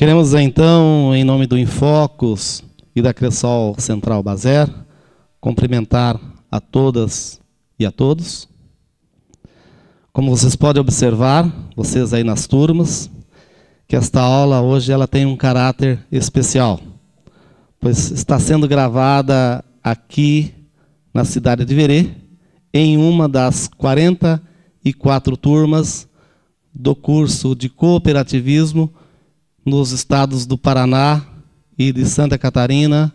Queremos então, em nome do Infocos e da Cressol Central Bazer, cumprimentar a todas e a todos. Como vocês podem observar, vocês aí nas turmas, que esta aula hoje ela tem um caráter especial, pois está sendo gravada aqui na cidade de Verê, em uma das 44 turmas do curso de cooperativismo nos estados do Paraná e de Santa Catarina,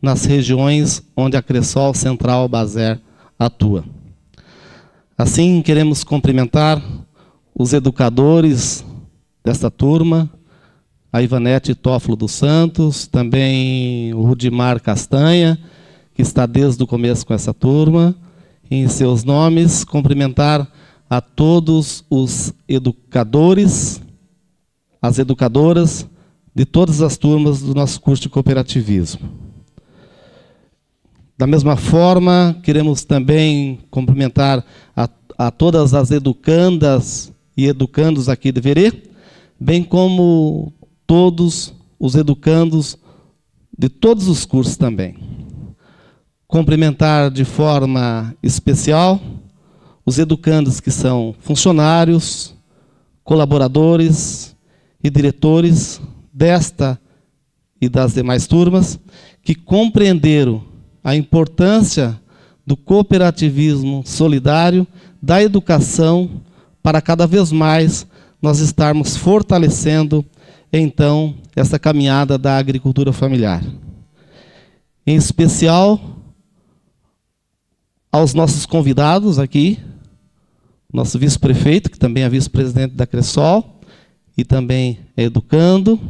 nas regiões onde a Cressol Central Bazer atua. Assim, queremos cumprimentar os educadores desta turma, a Ivanete Tófilo dos Santos, também o Rudimar Castanha, que está desde o começo com essa turma, em seus nomes, cumprimentar a todos os educadores as educadoras de todas as turmas do nosso curso de cooperativismo. Da mesma forma, queremos também cumprimentar a, a todas as educandas e educandos aqui de Verê, bem como todos os educandos de todos os cursos também. Cumprimentar de forma especial os educandos que são funcionários, colaboradores, e diretores desta e das demais turmas que compreenderam a importância do cooperativismo solidário, da educação, para cada vez mais nós estarmos fortalecendo então essa caminhada da agricultura familiar. Em especial aos nossos convidados aqui, nosso vice-prefeito, que também é vice-presidente da Cressol, e também educando.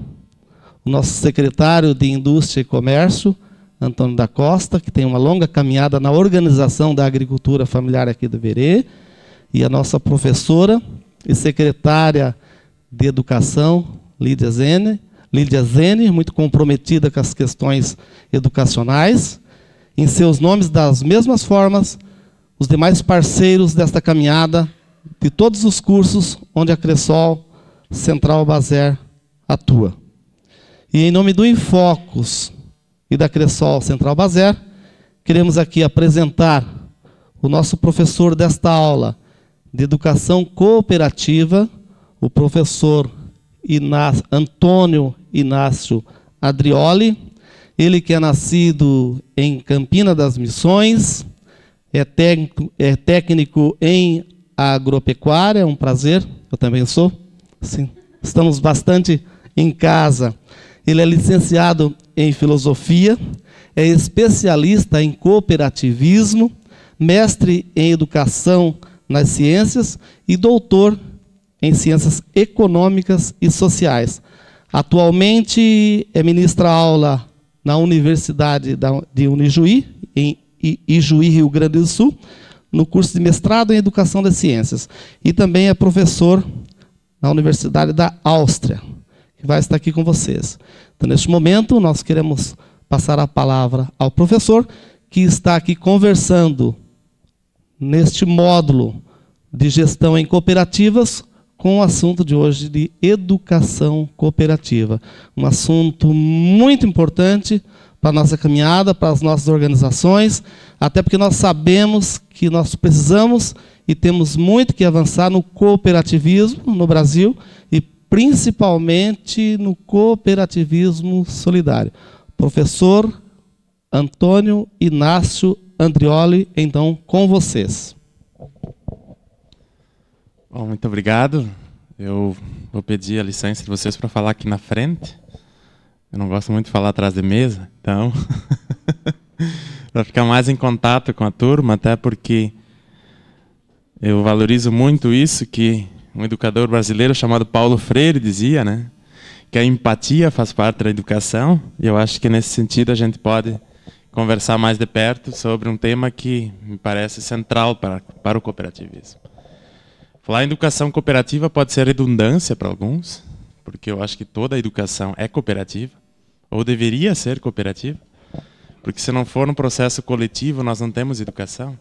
O nosso secretário de Indústria e Comércio, Antônio da Costa, que tem uma longa caminhada na organização da agricultura familiar aqui do Verê, e a nossa professora e secretária de Educação, Lídia Zene, Lídia Zene, muito comprometida com as questões educacionais. Em seus nomes, das mesmas formas, os demais parceiros desta caminhada, de todos os cursos onde a Cressol Central Bazer atua. E em nome do Infocos e da Cressol Central Bazer, queremos aqui apresentar o nosso professor desta aula de Educação Cooperativa, o professor Antônio Inácio Adrioli, ele que é nascido em Campina das Missões, é técnico, é técnico em agropecuária, é um prazer, eu também sou. Sim, estamos bastante em casa. Ele é licenciado em filosofia, é especialista em cooperativismo, mestre em educação nas ciências e doutor em ciências econômicas e sociais. Atualmente é ministra aula na Universidade de Unijuí, em Ijuí, Rio Grande do Sul, no curso de mestrado em Educação das Ciências. E também é professor na Universidade da Áustria, que vai estar aqui com vocês. Então, neste momento, nós queremos passar a palavra ao professor, que está aqui conversando neste módulo de gestão em cooperativas com o assunto de hoje de educação cooperativa. Um assunto muito importante para a nossa caminhada, para as nossas organizações, até porque nós sabemos que nós precisamos e temos muito que avançar no cooperativismo no Brasil e principalmente no cooperativismo solidário. Professor Antônio Inácio Andrioli, então com vocês. Bom, muito obrigado. Eu vou pedir a licença de vocês para falar aqui na frente. Eu não gosto muito de falar atrás de mesa, então. para ficar mais em contato com a turma, até porque eu valorizo muito isso que um educador brasileiro chamado Paulo Freire dizia, né? Que a empatia faz parte da educação, e eu acho que nesse sentido a gente pode conversar mais de perto sobre um tema que me parece central para, para o cooperativismo. Falar em educação cooperativa pode ser redundância para alguns, porque eu acho que toda a educação é cooperativa, ou deveria ser cooperativa, porque se não for um processo coletivo, nós não temos educação.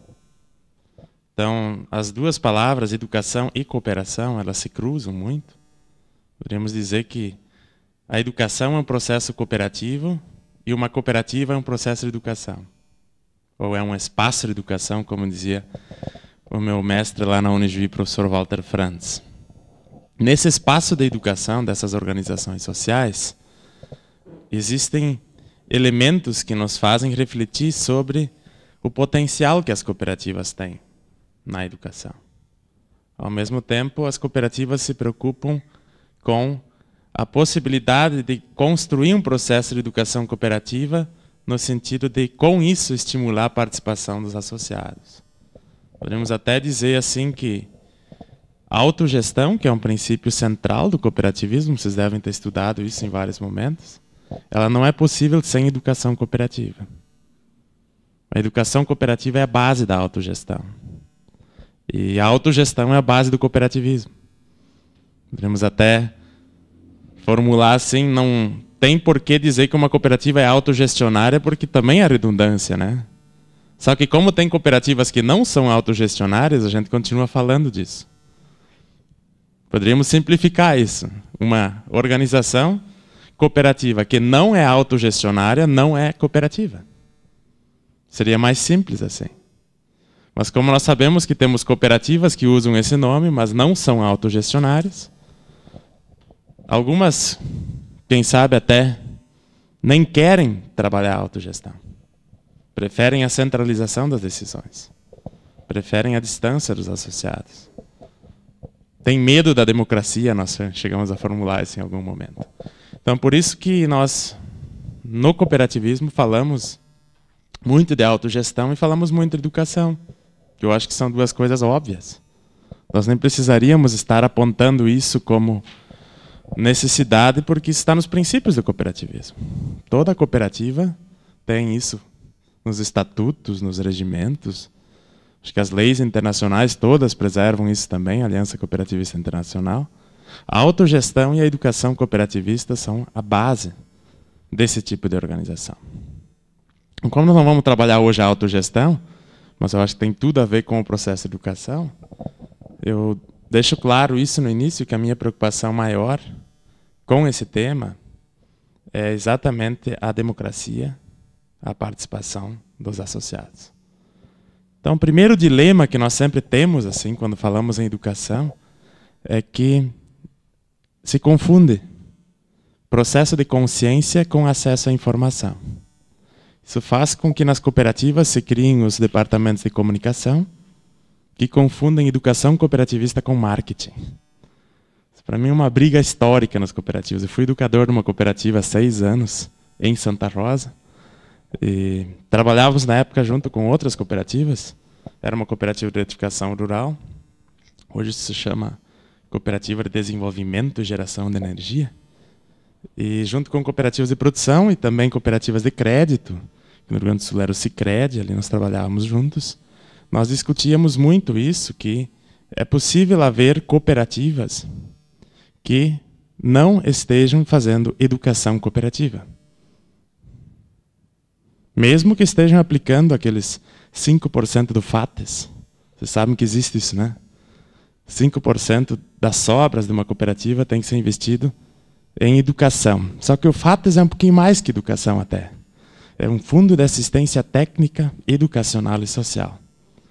Então, as duas palavras, educação e cooperação, elas se cruzam muito. Poderíamos dizer que a educação é um processo cooperativo e uma cooperativa é um processo de educação. Ou é um espaço de educação, como dizia o meu mestre lá na Unijuí, professor Walter Franz nesse espaço da educação dessas organizações sociais, existem elementos que nos fazem refletir sobre o potencial que as cooperativas têm na educação. Ao mesmo tempo, as cooperativas se preocupam com a possibilidade de construir um processo de educação cooperativa no sentido de, com isso, estimular a participação dos associados. Podemos até dizer assim que Autogestão, que é um princípio central do cooperativismo, vocês devem ter estudado isso em vários momentos, ela não é possível sem educação cooperativa. A educação cooperativa é a base da autogestão. E a autogestão é a base do cooperativismo. Podemos até formular assim, não tem por que dizer que uma cooperativa é autogestionária, porque também é redundância, né? Só que como tem cooperativas que não são autogestionárias, a gente continua falando disso. Poderíamos simplificar isso. Uma organização cooperativa que não é autogestionária não é cooperativa. Seria mais simples assim. Mas como nós sabemos que temos cooperativas que usam esse nome, mas não são autogestionárias, algumas, quem sabe até, nem querem trabalhar a autogestão. Preferem a centralização das decisões. Preferem a distância dos associados tem medo da democracia, nós chegamos a formular isso em algum momento. Então, por isso que nós, no cooperativismo, falamos muito de autogestão e falamos muito de educação, que eu acho que são duas coisas óbvias. Nós nem precisaríamos estar apontando isso como necessidade, porque está nos princípios do cooperativismo. Toda cooperativa tem isso nos estatutos, nos regimentos, Acho que as leis internacionais todas preservam isso também, a Aliança Cooperativista Internacional. A autogestão e a educação cooperativista são a base desse tipo de organização. Então, como nós não vamos trabalhar hoje a autogestão, mas eu acho que tem tudo a ver com o processo de educação, eu deixo claro isso no início, que a minha preocupação maior com esse tema é exatamente a democracia, a participação dos associados. Então, o primeiro dilema que nós sempre temos, assim, quando falamos em educação, é que se confunde processo de consciência com acesso à informação. Isso faz com que nas cooperativas se criem os departamentos de comunicação que confundem educação cooperativista com marketing. Para mim é uma briga histórica nas cooperativas. Eu fui educador de uma cooperativa há seis anos, em Santa Rosa. E trabalhávamos na época junto com outras cooperativas. Era uma cooperativa de edificação rural. Hoje se chama Cooperativa de Desenvolvimento e Geração de Energia. E junto com cooperativas de produção e também cooperativas de crédito, no Rio Grande do Sul era o Cicred, ali nós trabalhávamos juntos, nós discutíamos muito isso, que é possível haver cooperativas que não estejam fazendo educação cooperativa. Mesmo que estejam aplicando aqueles 5% do FATES. Vocês sabem que existe isso, né? 5% das sobras de uma cooperativa tem que ser investido em educação. Só que o FATES é um pouquinho mais que educação até. É um fundo de assistência técnica, educacional e social.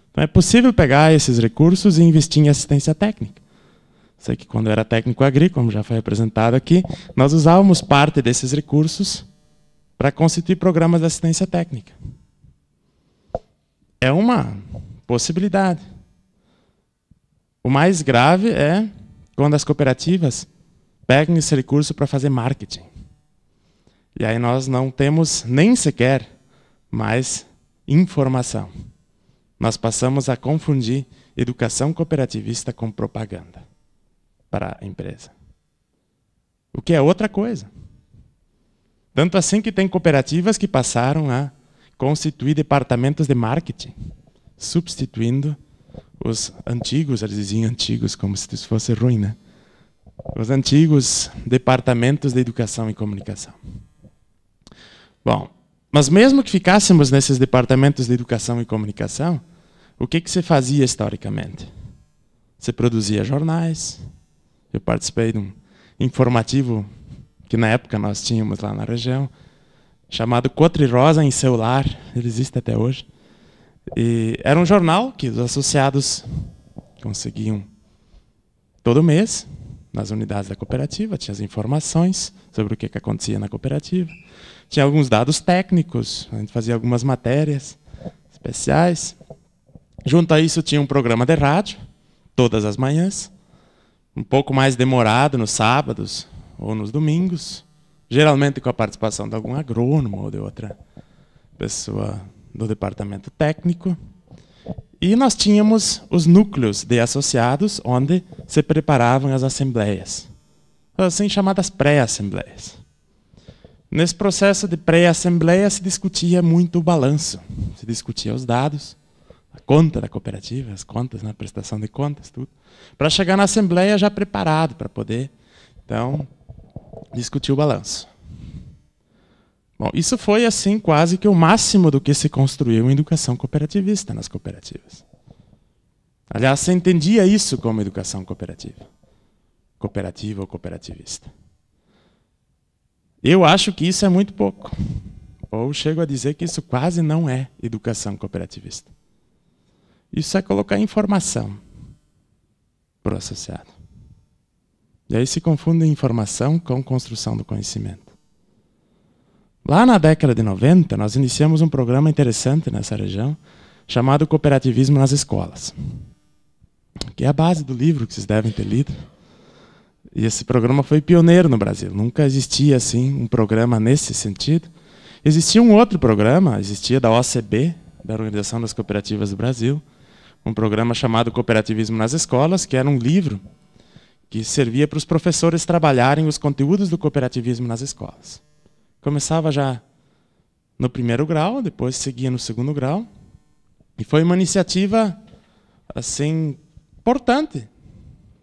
Então é possível pegar esses recursos e investir em assistência técnica. Sei que quando eu era técnico agrícola, como já foi apresentado aqui, nós usávamos parte desses recursos para constituir programas de assistência técnica. É uma possibilidade. O mais grave é quando as cooperativas pegam esse recurso para fazer marketing. E aí nós não temos nem sequer mais informação. Nós passamos a confundir educação cooperativista com propaganda para a empresa. O que é outra coisa. Tanto assim que tem cooperativas que passaram a constituir departamentos de marketing, substituindo os antigos, eles diziam antigos como se isso fosse ruim, né? Os antigos departamentos de educação e comunicação. Bom, mas mesmo que ficássemos nesses departamentos de educação e comunicação, o que que se fazia historicamente? Você produzia jornais. Eu participei de um informativo que na época nós tínhamos lá na região, chamado Cotri Rosa em celular ele existe até hoje. E era um jornal que os associados conseguiam todo mês nas unidades da cooperativa, tinha as informações sobre o que, que acontecia na cooperativa, tinha alguns dados técnicos, a gente fazia algumas matérias especiais. Junto a isso tinha um programa de rádio, todas as manhãs, um pouco mais demorado nos sábados, ou nos domingos, geralmente com a participação de algum agrônomo ou de outra pessoa do departamento técnico. E nós tínhamos os núcleos de associados, onde se preparavam as assembleias, assim chamadas pré-assembleias. Nesse processo de pré-assembleia se discutia muito o balanço, se discutia os dados, a conta da cooperativa, as contas, né, a prestação de contas, tudo, para chegar na assembleia já preparado para poder, então, discutir o balanço. Bom, isso foi assim quase que o máximo do que se construiu em educação cooperativista nas cooperativas. Aliás, se entendia isso como educação cooperativa. Cooperativa ou cooperativista. Eu acho que isso é muito pouco. Ou chego a dizer que isso quase não é educação cooperativista. Isso é colocar informação para o associado. E aí se confunde informação com construção do conhecimento. Lá na década de 90, nós iniciamos um programa interessante nessa região, chamado Cooperativismo nas Escolas, que é a base do livro que vocês devem ter lido. E esse programa foi pioneiro no Brasil. Nunca existia assim um programa nesse sentido. Existia um outro programa, existia da OCB, da Organização das Cooperativas do Brasil, um programa chamado Cooperativismo nas Escolas, que era um livro que servia para os professores trabalharem os conteúdos do cooperativismo nas escolas. Começava já no primeiro grau, depois seguia no segundo grau, e foi uma iniciativa assim importante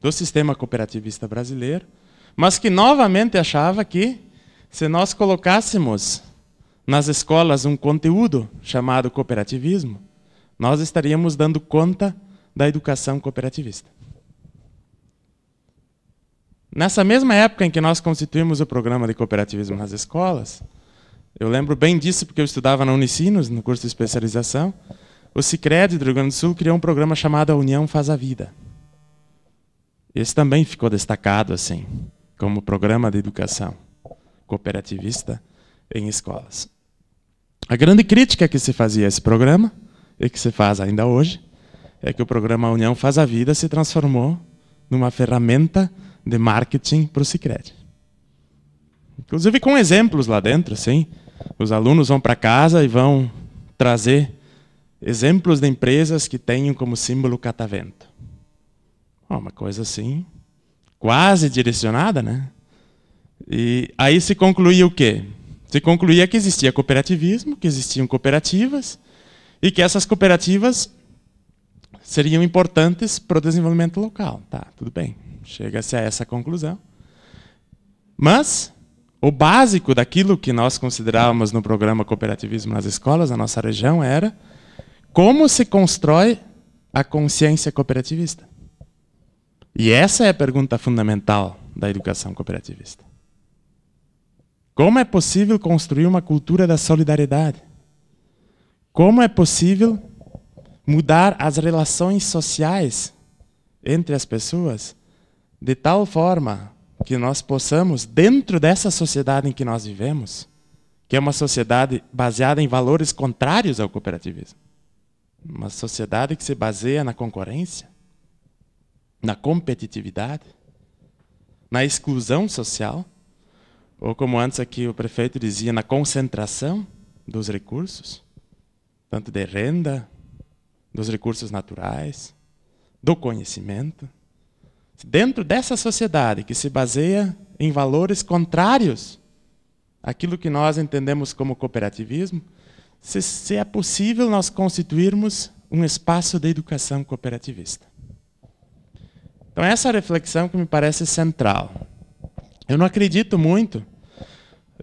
do sistema cooperativista brasileiro, mas que novamente achava que se nós colocássemos nas escolas um conteúdo chamado cooperativismo, nós estaríamos dando conta da educação cooperativista. Nessa mesma época em que nós constituímos o programa de cooperativismo nas escolas, eu lembro bem disso porque eu estudava na Unicinos, no curso de especialização, o Cicred do Rio Grande do Sul criou um programa chamado A União Faz a Vida. Esse também ficou destacado assim, como programa de educação cooperativista em escolas. A grande crítica que se fazia a esse programa, e que se faz ainda hoje, é que o programa União Faz a Vida se transformou numa ferramenta de marketing para o Cicred. Inclusive com exemplos lá dentro, assim. Os alunos vão para casa e vão trazer exemplos de empresas que tenham como símbolo catavento. Uma coisa assim, quase direcionada, né? E aí se concluía o quê? Se concluía que existia cooperativismo, que existiam cooperativas, e que essas cooperativas seriam importantes para o desenvolvimento local. Tá, tudo bem. Chega-se a essa conclusão. Mas o básico daquilo que nós considerávamos no programa Cooperativismo nas Escolas, na nossa região, era como se constrói a consciência cooperativista. E essa é a pergunta fundamental da educação cooperativista. Como é possível construir uma cultura da solidariedade? Como é possível mudar as relações sociais entre as pessoas de tal forma que nós possamos, dentro dessa sociedade em que nós vivemos, que é uma sociedade baseada em valores contrários ao cooperativismo, uma sociedade que se baseia na concorrência, na competitividade, na exclusão social, ou como antes aqui o prefeito dizia, na concentração dos recursos, tanto de renda dos recursos naturais, do conhecimento. Dentro dessa sociedade que se baseia em valores contrários àquilo que nós entendemos como cooperativismo, se, se é possível nós constituirmos um espaço de educação cooperativista. Então, essa reflexão que me parece central. Eu não acredito muito,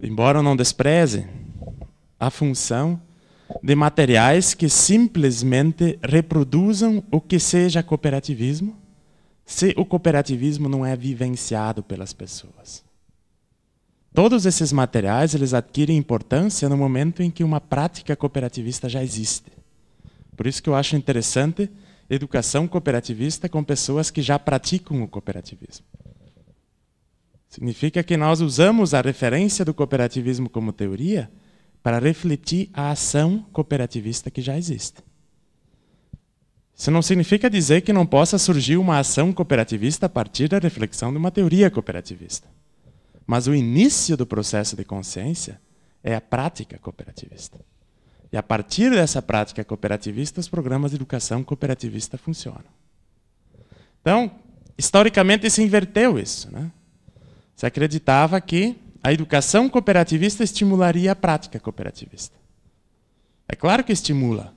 embora eu não despreze, a função de materiais que simplesmente reproduzam o que seja cooperativismo, se o cooperativismo não é vivenciado pelas pessoas. Todos esses materiais eles adquirem importância no momento em que uma prática cooperativista já existe. Por isso que eu acho interessante educação cooperativista com pessoas que já praticam o cooperativismo. Significa que nós usamos a referência do cooperativismo como teoria para refletir a ação cooperativista que já existe. Isso não significa dizer que não possa surgir uma ação cooperativista a partir da reflexão de uma teoria cooperativista. Mas o início do processo de consciência é a prática cooperativista. E a partir dessa prática cooperativista, os programas de educação cooperativista funcionam. Então, historicamente se inverteu isso. Né? Se acreditava que a educação cooperativista estimularia a prática cooperativista. É claro que estimula,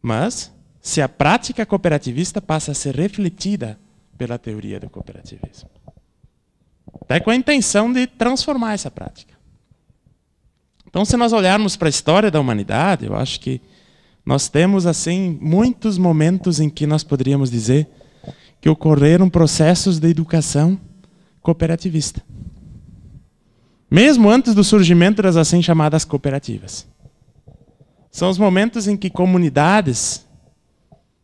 mas se a prática cooperativista passa a ser refletida pela teoria do cooperativismo. Até com a intenção de transformar essa prática. Então, se nós olharmos para a história da humanidade, eu acho que nós temos assim muitos momentos em que nós poderíamos dizer que ocorreram processos de educação cooperativista. Mesmo antes do surgimento das assim chamadas cooperativas. São os momentos em que comunidades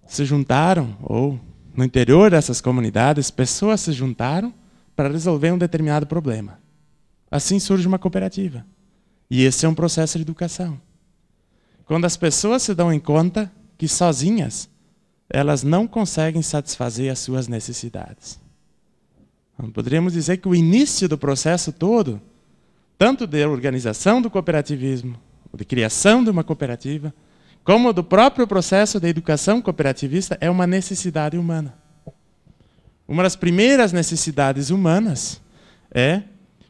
se juntaram, ou no interior dessas comunidades, pessoas se juntaram para resolver um determinado problema. Assim surge uma cooperativa. E esse é um processo de educação. Quando as pessoas se dão em conta que sozinhas elas não conseguem satisfazer as suas necessidades. poderíamos dizer que o início do processo todo tanto de organização do cooperativismo, de criação de uma cooperativa, como do próprio processo da educação cooperativista, é uma necessidade humana. Uma das primeiras necessidades humanas é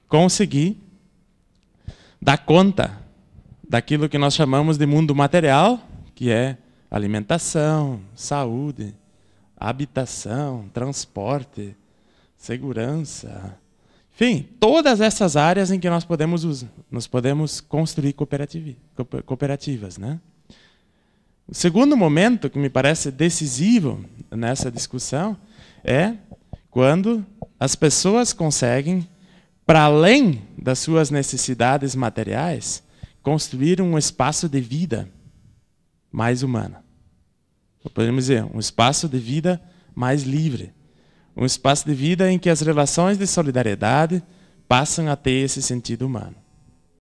conseguir dar conta daquilo que nós chamamos de mundo material, que é alimentação, saúde, habitação, transporte, segurança, enfim, todas essas áreas em que nós podemos usar, nós podemos construir cooperativas, né? O segundo momento que me parece decisivo nessa discussão é quando as pessoas conseguem, para além das suas necessidades materiais, construir um espaço de vida mais humana. Podemos dizer, um espaço de vida mais livre. Um espaço de vida em que as relações de solidariedade passam a ter esse sentido humano.